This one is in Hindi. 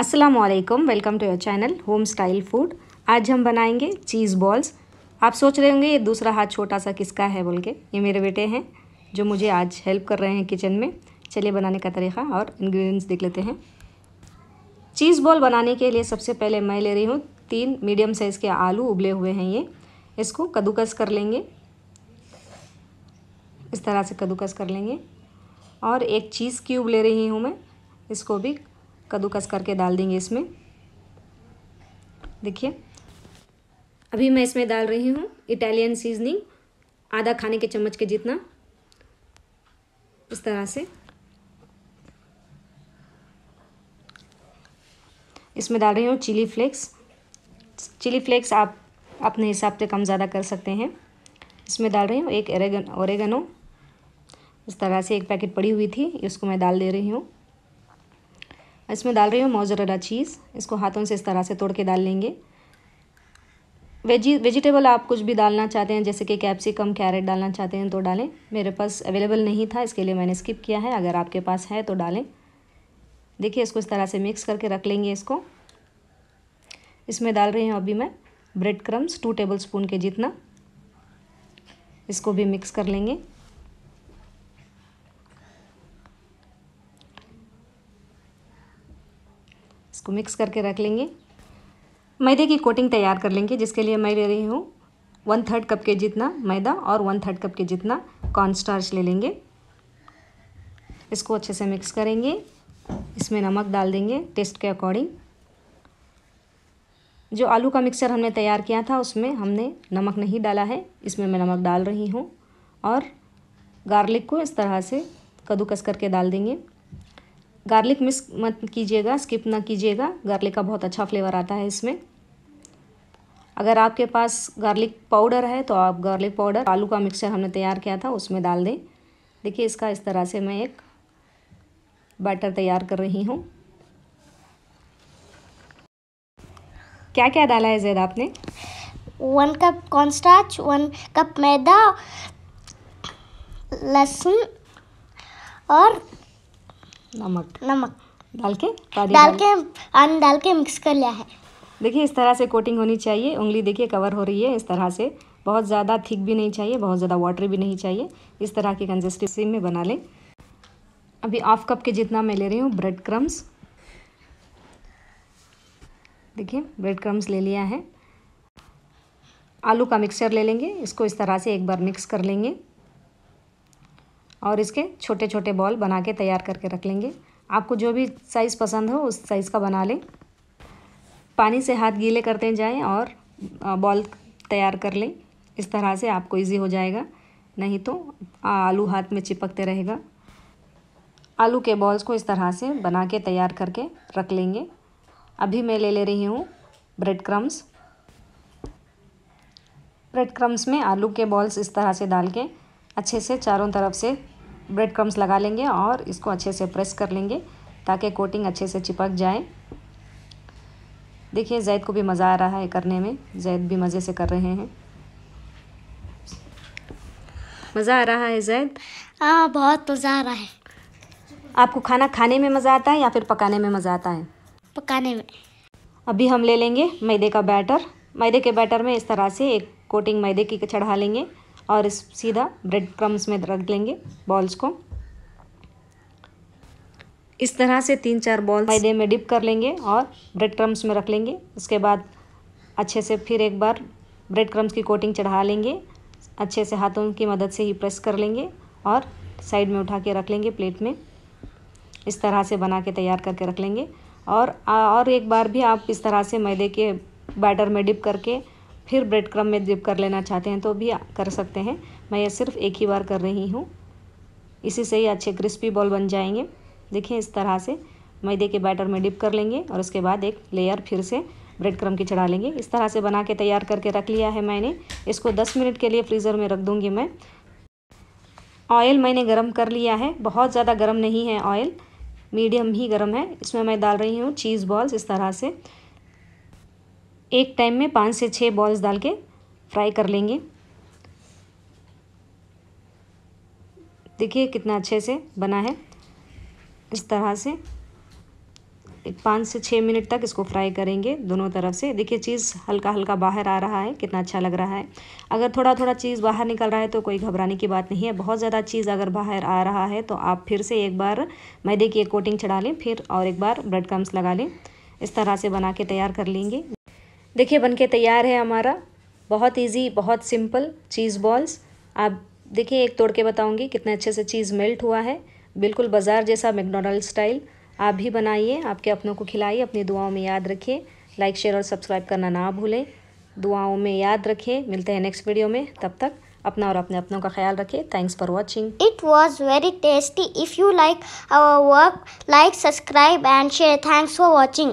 अस्सलाम वालेकुम welcome to your channel home style food आज हम बनाएंगे चीज़ बॉल्स आप सोच रहे होंगे ये दूसरा हाथ छोटा सा किसका है बोल के ये मेरे बेटे हैं जो मुझे आज हेल्प कर रहे हैं किचन में चलिए बनाने का तरीका और इन्ग्रीडियंट्स देख लेते हैं चीज़ बॉल बनाने के लिए सबसे पहले मैं ले रही हूँ तीन मीडियम साइज़ के आलू उबले हुए हैं ये इसको कद्दूकस कर लेंगे इस तरह से कद्दूकस कर लेंगे और एक चीज़ क्यूब ले रही हूँ मैं इसको भी कद्दूकस करके डाल देंगे इसमें देखिए अभी मैं इसमें डाल रही हूँ इटालियन सीजनिंग आधा खाने के चम्मच के जितना इस तरह से इसमें डाल रही हूँ चिली फ्लेक्स चिली फ्लेक्स आप अपने हिसाब से कम ज़्यादा कर सकते हैं इसमें डाल रही हूँ एक एरेगन ओरेगनो इस तरह से एक पैकेट पड़ी हुई थी इसको मैं डाल दे रही हूँ इसमें डाल रही हूँ मोजरेला चीज़ इसको हाथों से इस तरह से तोड़ के डाल लेंगे वेजी वेजिटेबल आप कुछ भी डालना चाहते हैं जैसे कि कैप्सिकम कैरेट डालना चाहते हैं तो डालें मेरे पास अवेलेबल नहीं था इसके लिए मैंने स्किप किया है अगर आपके पास है तो डालें देखिए इसको इस तरह से मिक्स करके रख लेंगे इसको इसमें डाल रही हूँ अभी मैं bread crumbs two tablespoon के जितना इसको भी मिक्स कर लेंगे इसको मिक्स करके रख लेंगे मैदे की कोटिंग तैयार कर लेंगे जिसके लिए मैं ले रही हूँ वन थर्ड कप के जितना मैदा और वन थर्ड कप के जितना कॉर्न स्टार्च ले लेंगे इसको अच्छे से मिक्स करेंगे इसमें नमक डाल देंगे टेस्ट के अकॉर्डिंग जो आलू का मिक्सर हमने तैयार किया था उसमें हमने नमक नहीं डाला है इसमें मैं नमक डाल रही हूँ और गार्लिक को इस तरह से कद्दूकस करके डाल देंगे गार्लिक मिस मत कीजिएगा स्किप ना कीजिएगा गार्लिक का बहुत अच्छा फ्लेवर आता है इसमें अगर आपके पास गार्लिक पाउडर है तो आप गार्लिक पाउडर आलू का मिक्सचर हमने तैयार किया था उसमें डाल दें देखिए इसका इस तरह से मैं एक बैटर तैयार कर रही हूँ क्या क्या डाला है जैद आपने one cup cornstarch one cup मैदा लहसुन और नमक नमक डाल के डाल के पानी डाल के मिक्स कर लिया है देखिए इस तरह से कोटिंग होनी चाहिए उंगली देखिए कवर हो रही है इस तरह से बहुत ज़्यादा थिक भी नहीं चाहिए बहुत ज़्यादा वाटर भी नहीं चाहिए इस तरह की कंसिस्टेंसी में बना लें अभी हाफ कप के जितना मैं ले रही हूँ ब्रेड क्रम्स देखिए ब्रेड क्रम्स ले लिया है आलू का मिक्सचर ले लेंगे इसको इस तरह से एक बार मिक्स कर लेंगे और इसके छोटे छोटे बॉल बना के तैयार करके रख लेंगे आपको जो भी साइज़ पसंद हो उस साइज़ का बना लें पानी से हाथ गीले करते जाएं और बॉल तैयार कर लें इस तरह से आपको इजी हो जाएगा नहीं तो आलू हाथ में चिपकते रहेगा आलू के बॉल्स को इस तरह से बना के तैयार करके रख लेंगे अभी मैं ले ले रही हूँ ब्रेड क्रम्स ब्रेड क्रम्स में आलू के बॉल्स इस तरह से डाल के अच्छे से चारों तरफ से ब्रेड क्रम्स लगा लेंगे और इसको अच्छे से प्रेस कर लेंगे ताकि कोटिंग अच्छे से चिपक जाए देखिए जैद को भी मज़ा आ रहा है करने में जैद भी मज़े से कर रहे हैं मज़ा आ रहा है जैद हाँ बहुत मज़ा आ रहा है आपको खाना खाने में मज़ा आता है या फिर पकाने में मज़ा आता है पकाने में अभी हम ले लेंगे मैदे का बैटर मैदे के बैटर में इस तरह से एक कोटिंग मैदे की चढ़ा लेंगे और इस सीधा ब्रेड क्रम्स में रख लेंगे बॉल्स को इस तरह से तीन चार बॉल मैदे में डिप कर लेंगे और ब्रेड क्रम्स में रख लेंगे उसके बाद अच्छे से फिर एक बार ब्रेड क्रम्स की कोटिंग चढ़ा लेंगे अच्छे से हाथों की मदद से ही प्रेस कर लेंगे और साइड में उठा के रख लेंगे प्लेट में इस तरह से बना के तैयार करके रख लेंगे और और एक बार भी आप इस तरह से मैदे के बैटर में डिप करके फिर ब्रेड क्रम में डिप कर लेना चाहते हैं तो भी कर सकते हैं मैं ये सिर्फ एक ही बार कर रही हूँ इसी से ही अच्छे क्रिस्पी बॉल बन जाएंगे देखिए इस तरह से मैदे के बैटर में डिप कर लेंगे और उसके बाद एक लेयर फिर से ब्रेड क्रम की चढ़ा लेंगे इस तरह से बना के तैयार करके रख लिया है मैंने इसको 10 मिनट के लिए फ्रीज़र में रख दूँगी मैं ऑयल मैंने गरम कर लिया है बहुत ज़्यादा गर्म नहीं है ऑयल मीडियम ही गर्म है इसमें मैं डाल रही हूँ चीज़ बॉल्स इस तरह से एक टाइम में पाँच से छः बॉल्स डाल के फ्राई कर लेंगे देखिए कितना अच्छे से बना है इस तरह से एक पाँच से छः मिनट तक इसको फ्राई करेंगे दोनों तरफ से देखिए चीज़ हल्का हल्का बाहर आ रहा है कितना अच्छा लग रहा है अगर थोड़ा थोड़ा चीज़ बाहर निकल रहा है तो कोई घबराने की बात नहीं है बहुत ज़्यादा चीज़ अगर बाहर आ रहा है तो आप फिर से एक बार मैदे की एक कोटिंग चढ़ा लें फिर और एक बार ब्रेड क्रम्स लगा लें इस तरह से बना के तैयार कर लेंगे देखिए बनके तैयार है हमारा बहुत इजी बहुत सिंपल चीज़ बॉल्स आप देखिए एक तोड़ के बताऊंगी कितने अच्छे से चीज़ मेल्ट हुआ है बिल्कुल बाज़ार जैसा मैकडोनल्ड स्टाइल आप भी बनाइए आपके अपनों को खिलाइए अपनी दुआओं में याद रखिए लाइक शेयर और सब्सक्राइब करना ना भूलें दुआओं में याद रखें मिलते हैं नेक्स्ट वीडियो में तब तक अपना और अपने अपनों का ख्याल रखें thanks for watching it was very tasty if you like our work like subscribe and share thanks for watching